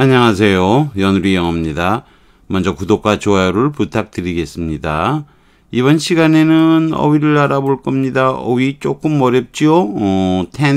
안녕하세요. 연우리 영어입니다. 먼저 구독과 좋아요를 부탁드리겠습니다. 이번 시간에는 어휘를 알아볼 겁니다. 어휘 조금 어렵죠요 어, t a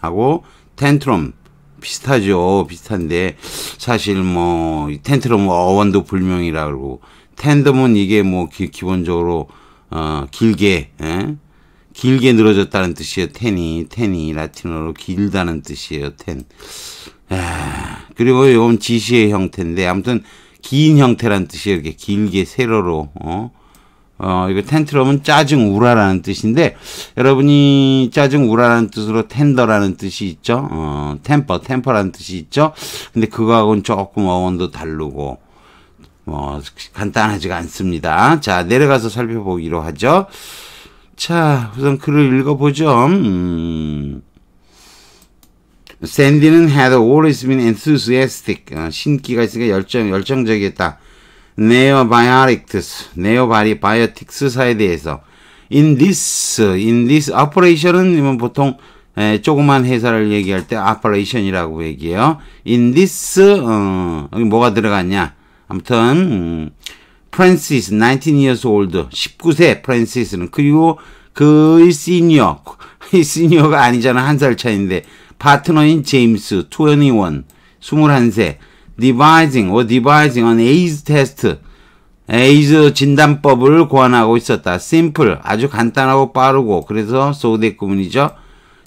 하고 텐트럼 비슷하죠. 비슷한데 사실 뭐 텐트럼 어원도 불명이라 고 텐덤은 이게 뭐 기, 본적으로 어, 길게 에? 예? 길게 늘어졌다는 뜻이에요. 텐이 텐이 라틴어로 길다는 뜻이에요. 텐. 예. 그리고 이건 지시의 형태인데 아무튼 긴 형태란 뜻이에요. 이렇게 길게 세로로 어? 어, 이거 텐트럼은 짜증 우라라는 뜻인데, 여러분이 짜증 우라라는 뜻으로 텐더라는 뜻이 있죠? 어, 템퍼, 템퍼라는 뜻이 있죠? 근데 그거하고는 조금 어원도 다르고, 뭐, 간단하지가 않습니다. 자, 내려가서 살펴보기로 하죠. 자, 우선 글을 읽어보죠. 음, 샌디는 had always been enthusiastic. 어, 신기가 있으니까 열정, 열정적이었다. 네오바이오틱스, 네오바이오틱스사에 대해서. in this, in this operation은 보통 에, 조그만 회사를 얘기할 때 operation이라고 얘기해요. in this, 어, 여기 뭐가 들어갔냐. 아무튼, 음, 프랜시스, 19 years old, 19세 프랜시스는, 그리고 그의 시니어, 이 시니어가 아니잖아. 한 살 차인데. 이 파트너인 제임스, 21, 21세. devising or devising an AIDS test. 에이즈 진단법을 고안하고 있었다. 심플, 아주 간단하고 빠르고 그래서 소대 구문이죠.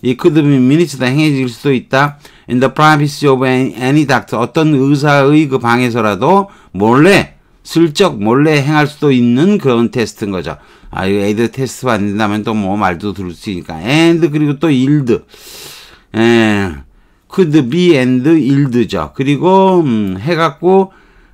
이 그들은 미니치다 행해질 수도 있다. In the privacy of any doctor, 어떤 의사의 그 방에서라도 몰래 슬쩍 몰래 행할 수도 있는 그런 테스트인 거죠. 아, 이 애들 테스트 받는다면 또 뭐 말도 들을 수 있으니까. a n 그리고 또 일드. 에, 예. could be and 일드죠. 그리고 음, 해갖고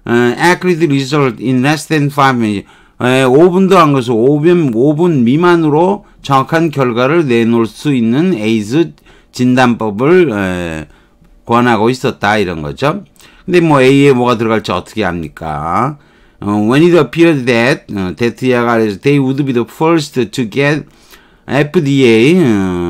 에, 어, accurate result in less than 5 minutes. 에, 예, 5분도 안 걸어서 5분, 5분 미만으로 정확한 결과를 내놓을 수 있는 에이즈 진단법을 에, 예, 권하고 있었다 이런 거죠. 근데 뭐 A에 뭐가 들어갈지 어떻게 합니까? when it appeared that 대트야가 they would be the first to get FDA,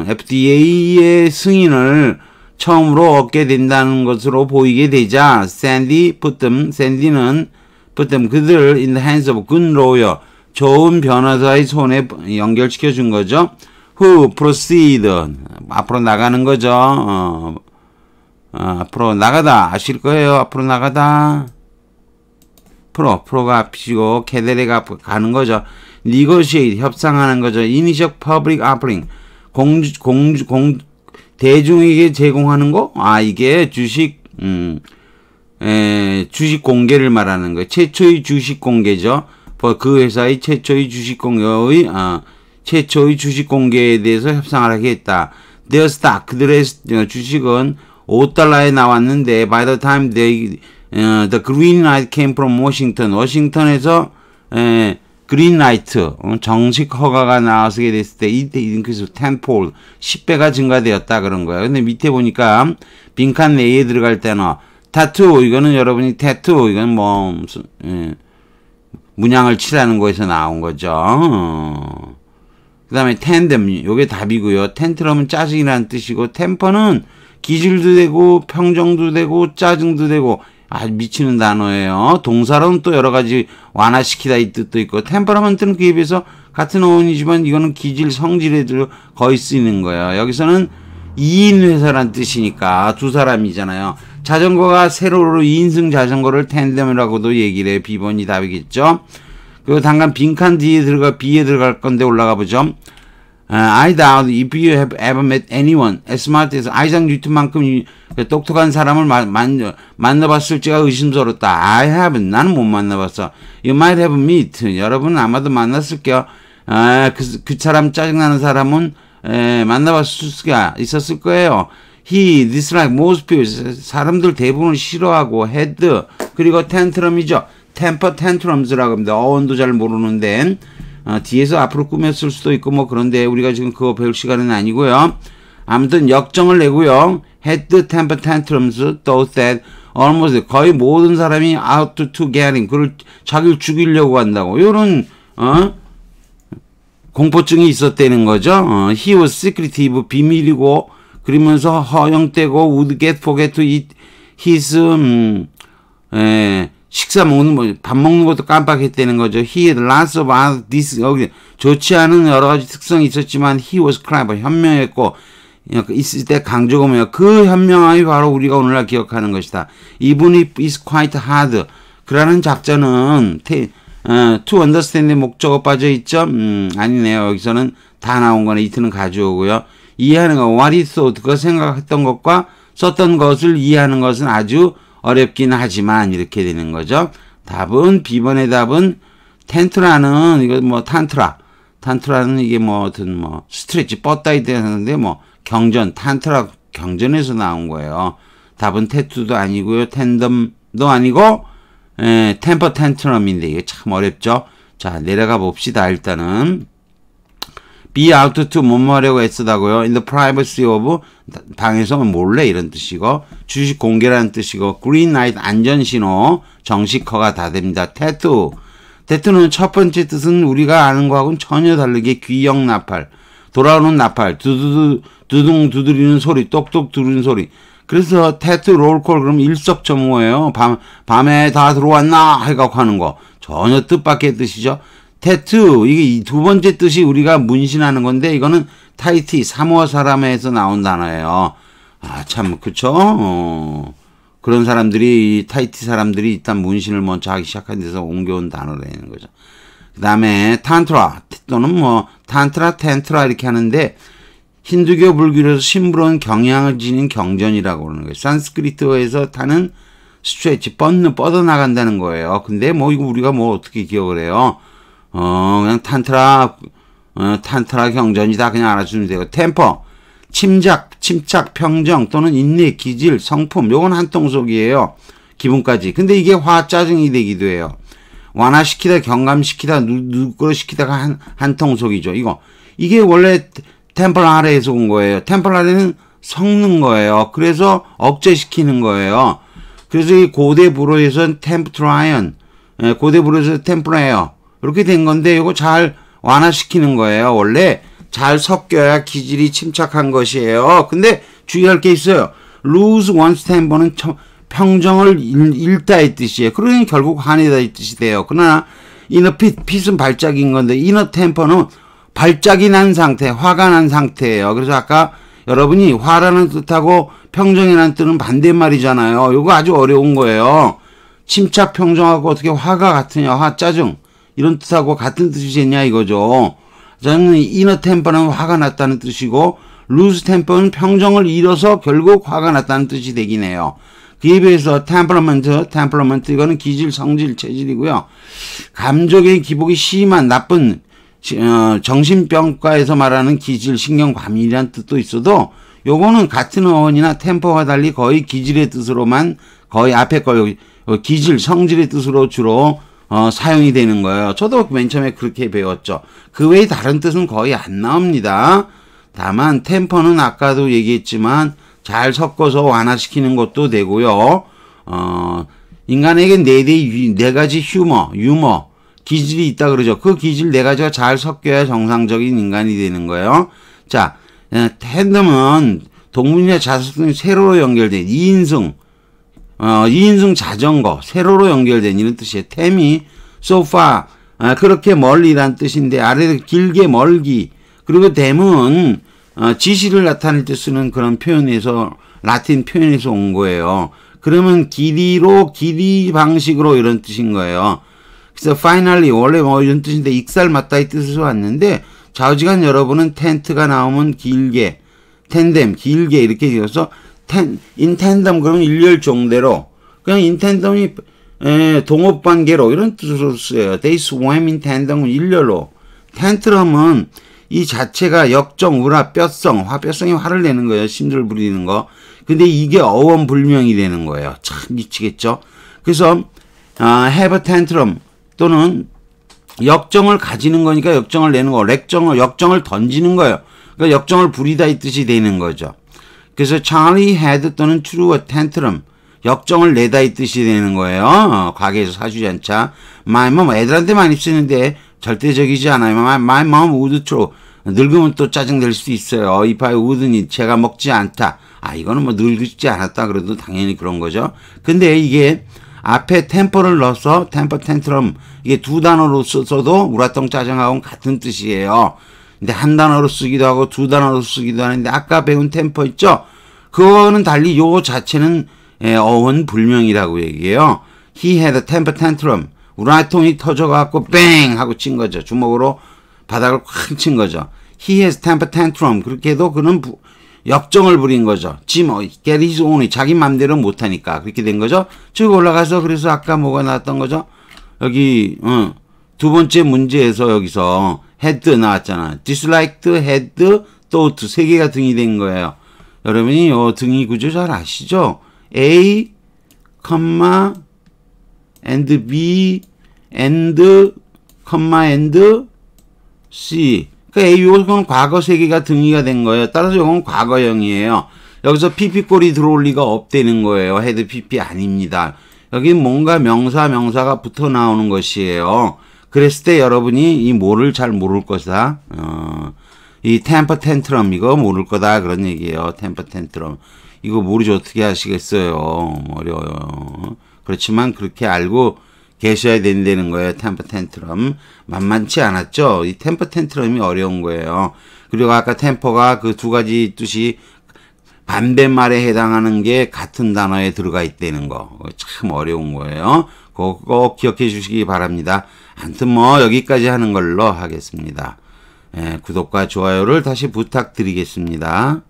FDA의 승인을 처음으로 얻게 된다는 것으로 보이게 되자 샌디 푸뜸 샌디는 푸뜸 그들 in the hands of good lawyer 좋은 변호사의 손에 연결시켜 준 거죠. who proceed 앞으로 나가는 거죠. 어, 어, 앞으로 나가다 아실 거예요. 앞으로 나가다. 프로, 프로가 앞이고 캐데레가 가는 거죠. 니고시에이 협상하는 거죠. 이니셜 퍼블릭 아프링, 공주, 공주, 공, 대중에게 제공하는 거? 아, 이게 주식, 음, 에, 주식 공개를 말하는 거예요. 최초의 주식 공개죠. 뭐 그 회사의 최초의 주식 공개의, 아, 최초의 주식 공개에 대해서 협상을 하게 했다. t h e i 그들의 주식은 5달러에 나왔는데, by the time they, 어, the green light came from Washington. 워싱턴에서 에, 그린 라이트 정식 허가가 나와서게 됐을 때 이때 인크스 텐폴 10배가 증가되었다 그런 거예요. 근데 밑에 보니까 빈칸 내에 들어갈 단어 타투 이거는 여러분이 태투 이건 뭐 무슨 에, 예, 문양을 칠하는 거에서 나온 거죠. 그 다음에 텐덤 요게 답이고요. 텐트럼은 짜증이라는 뜻이고 템퍼는 기질도 되고 평정도 되고 짜증도 되고 아주 미치는 단어예요. 동사로는 또 여러 가지 완화시키다 이 뜻도 있고 템퍼라먼트는 그에 비해서 같은 어원이지만 이거는 기질, 성질에 들 거의 쓰이는 거예요. 여기서는 2인 회사란 뜻이니까 두 사람이잖아요. 자전거가 세로로 2인승 자전거를 텐덤이라고도 얘기를 해요. 비번이 답이겠죠. 그리고 당간 빈칸 뒤에 들어가 B에 들어갈 건데 올라가 보죠. I doubt if you have ever met anyone as smart as 아이작 뉴턴만큼 똑똑한 사람을 마, 만, 만나봤을지가 의심스럽다. I haven't. 나는 못 만나봤어. You might have met. 여러분은 아마도 만났을게요. 아, 그, 그 사람 짜증나는 사람은 에, 만나봤을 수가 있었을 거예요. He disliked most people. 사람들 대부분을 싫어하고 had 그리고 tantrum이죠. temper tantrums라고 합니다. 어원도 잘 모르는데 어, 뒤에서 앞으로 꾸몄을 수도 있고 뭐 그런데 우리가 지금 그거 배울 시간은 아니고요. 아무튼 역정을 내고요. had the temper tantrums thought h a t almost 거의 모든 사람이 out to get him 그를 자기를 죽이려고 한다고 이런 어? 공포증이 있었다는 거죠. 어, he was secretive 비밀이고 그러면서 허영되고 would get forget to eat his 음, 에, 식사 먹는 뭐 밥 먹는 것도 깜빡했다는 거죠. He had lots of t h i s 여기 좋지 않은 여러 가지 특성이 있었지만 he was clever 뭐 현명했고 예, 그 있을 때 강조고며 그 현명함이 바로 우리가 오늘날 기억하는 것이다. 이분이 is quite hard 그라는 작자는 테, 어, to understand의 목적어 빠져 있죠. 음, 아니네요. 여기서는 다 나온 거네. 이트는 가져오고요. 이해하는 것, what he thought, 그 생각했던 것과 썼던 것을 이해하는 것은 아주 어렵긴 하지만 이렇게 되는 거죠. 답은 B번의 답은 텐트라는 이거 뭐 탄트라 탄트라는 이게 뭐어뭐 스트레치 뭐 뻗다이 되는데 뭐 경전 탄트라 경전에서 나온 거예요. 답은 테투도 아니고요. 텐덤도 아니고 에, 템퍼 텐트럼인데 이게 참 어렵죠. 자 내려가 봅시다 일단은 be out to 뭐뭐하려고 애쓰다고요. in the privacy of 방에서 몰래 이런 뜻이고 주식 공개라는 뜻이고 green light 안전신호 정식허가 다 됩니다. 태투 태투는 첫 번째 뜻은 우리가 아는 거하고는 전혀 다르게 귀형 나팔 돌아오는 나팔 두두두 두둥 두드리는 소리 똑똑 두드리는 소리 그래서 테트 롤콜 그럼 일석점오예요. 밤 밤에 다 들어왔나 해갖고 하는 거 전혀 뜻밖의 뜻이죠. 태투 이게 두 번째 뜻이 우리가 문신하는 건데 이거는 타이티 사모아 사람에서 나온 단어예요. 아참 그쵸? 어, 그런 사람들이 타이티 사람들이 일단 문신을 먼저 하기 시작한 데서 옮겨온 단어라는 거죠. 그 다음에 탄트라 또는 뭐 탄트라 텐트라 이렇게 하는데 힌두교 불교에서 심부론 경향을 지닌 경전이라고 그러는 거예요. 산스크리트어에서 타는 스트레치 뻗는 뻗어나간다는 거예요. 근데 뭐 이거 우리가 뭐 어떻게 기억을 해요? 어, 그냥 탄트라, 어, 탄트라 경전이다. 그냥 알아주면 되고. 템퍼, 침착, 침착, 평정 또는 인내, 기질, 성품. 요건 한통속이에요. 기분까지. 근데 이게 화, 짜증이 되기도 해요. 완화시키다, 경감시키다, 누그러시키다가 한, 한통속이죠. 이거. 이게 원래 템플 아래에서 온 거예요. 템플 아래는 섞는 거예요. 그래서 억제시키는 거예요. 그래서 이 고대 부로에서는 템프트라이언, 예, 고대 부로에서템플라이어 이렇게 된 건데 이거 잘 완화시키는 거예요. 원래 잘 섞여야 기질이 침착한 것이에요. 근데 주의할 게 있어요. 루 o 원스템 n 는 평정을 잃다의 뜻이에요. 그러니 결국 한이다의 뜻이 돼요. 그러나 이너 핏, p 은 발작인 건데 이너 템 t 는 발작이 난 상태, 화가 난 상태예요. 그래서 아까 여러분이 화라는 뜻하고 평정이라는 뜻은 반대말이잖아요. 이거 아주 어려운 거예요. 침착 평정하고 어떻게 화가 같으냐, 화 짜증. 이런 뜻하고 같은 뜻이겠냐 이거죠. 저는 이너 템퍼는 화가 났다는 뜻이고 루스 템퍼는 평정을 잃어서 결국 화가 났다는 뜻이 되긴 해요. 그에 비해서 템퍼먼트템퍼먼트 이거는 기질, 성질, 체질이고요. 감정의 기복이 심한 나쁜 어, 정신병과에서 말하는 기질, 신경과민이란 뜻도 있어도 요거는 같은 어원이나 템포와 달리 거의 기질의 뜻으로만 거의 앞에 걸 기질, 성질의 뜻으로 주로 어, 사용이 되는 거예요. 저도 맨 처음에 그렇게 배웠죠. 그 외에 다른 뜻은 거의 안 나옵니다. 다만 템퍼는 아까도 얘기했지만 잘 섞어서 완화시키는 것도 되고요. 어, 인간에게 네 대네 네 가지 휴머, 유머, 기질이 있다 그러죠. 그 기질 네 가지가 잘 섞여야 정상적인 인간이 되는 거예요. 자, 예, 핸덤은 동물이나 자석 등이 세로로 연결된 이인승 어, 2인승 자전거, 세로로 연결된 이런 뜻이에요. 템이 소파, 아, 그렇게 멀리란 뜻인데 아래로 길게 멀기. 그리고 댐은 어, 지시를 나타낼 때 쓰는 그런 표현에서 라틴 표현에서 온 거예요. 그러면 길이로 길이 방식으로 이런 뜻인 거예요. 그래서 finally 원래 뭐 이런 뜻인데 익살 맞다 이 뜻에서 왔는데 좌우지간 여러분은 텐트가 나오면 길게 텐뎀 길게 이렇게 지어서 텐, 인텐덤 그러면 일렬종대로 그냥 인텐덤이 에, 동업관계로 이런 뜻으로 쓰여요. They swam in t a n d e m 일렬로 텐트럼은 이 자체가 역정, 우라, 뼈성, 화뼈성이 화를 내는 거예요. 심술 부리는 거. 근데 이게 어원불명이 되는 거예요. 참 미치겠죠? 그래서 아, have a tantrum 또는 역정을 가지는 거니까 역정을 내는 거, 렉정을, 역정을 던지는 거예요. 그러니까 역정을 부리다 이 뜻이 되는 거죠. 그래서 Charlie had 또는 threw a tantrum. 역정을 내다 이 뜻이 되는 거예요. 과거에서 사주전차. My mom 애들한테 많이 쓰는데 절대적이지 않아요. My, my mom would throw. 늙으면 또짜증낼수 있어요. If I w o u l d n 제가 먹지 않다. 아, 이거는 뭐 늙지 않았다 그래도 당연히 그런 거죠. 근데 이게 앞에 템퍼를 넣어서 템퍼 텐트럼 이게 두 단어로 써도 우라통짜증하고 같은 뜻이에요. 근데 한 단어로 쓰기도 하고 두 단어로 쓰기도 하는데 아까 배운 템포 있죠? 그거는 달리 요 자체는 예, 어원 불명이라고 얘기해요. He had a temper tantrum. 우라통이 터져갖고 뺑 하고 친 거죠. 주먹으로 바닥을 콱친 거죠. He has temper tantrum. 그렇게 해도 그는 부, 역정을 부린 거죠. 지뭐 어, get his own 자기 맘대로 못하니까 그렇게 된 거죠. 쭉 올라가서 그래서 아까 뭐가 나왔던 거죠. 여기 어, 두 번째 문제에서 여기서 had 나왔잖아. disliked, had, thought 세 개가 등이 된 거예요. 여러분이 요 등이 구조 잘 아시죠? A, and B, and, and C. 그러니건 과거 세 개가 등이가 된 거예요. 따라서 이건 과거형이에요. 여기서 PP꼴이 들어올 리가 없다는 거예요. 헤드 PP 아닙니다. 여기 뭔가 명사, 명사가 붙어 나오는 것이에요. 그랬을 때 여러분이 이 뭐를 잘 모를 것이다. 어, 이 템퍼 텐트럼 이거 모를 거다 그런 얘기예요. 템퍼 텐트럼 이거 모르죠 어떻게 하시겠어요. 뭐 어려워요. 그렇지만 그렇게 알고 계셔야 된다는 거예요. 템퍼 텐트럼 만만치 않았죠. 이 템퍼 텐트럼이 어려운 거예요. 그리고 아까 템퍼가 그 두 가지 뜻이 반대말에 해당하는 게 같은 단어에 들어가 있다는 거. 참 어려운 거예요. 꼭 기억해 주시기 바랍니다. 아무튼 뭐 여기까지 하는 걸로 하겠습니다. 예, 구독과 좋아요를 다시 부탁드리겠습니다.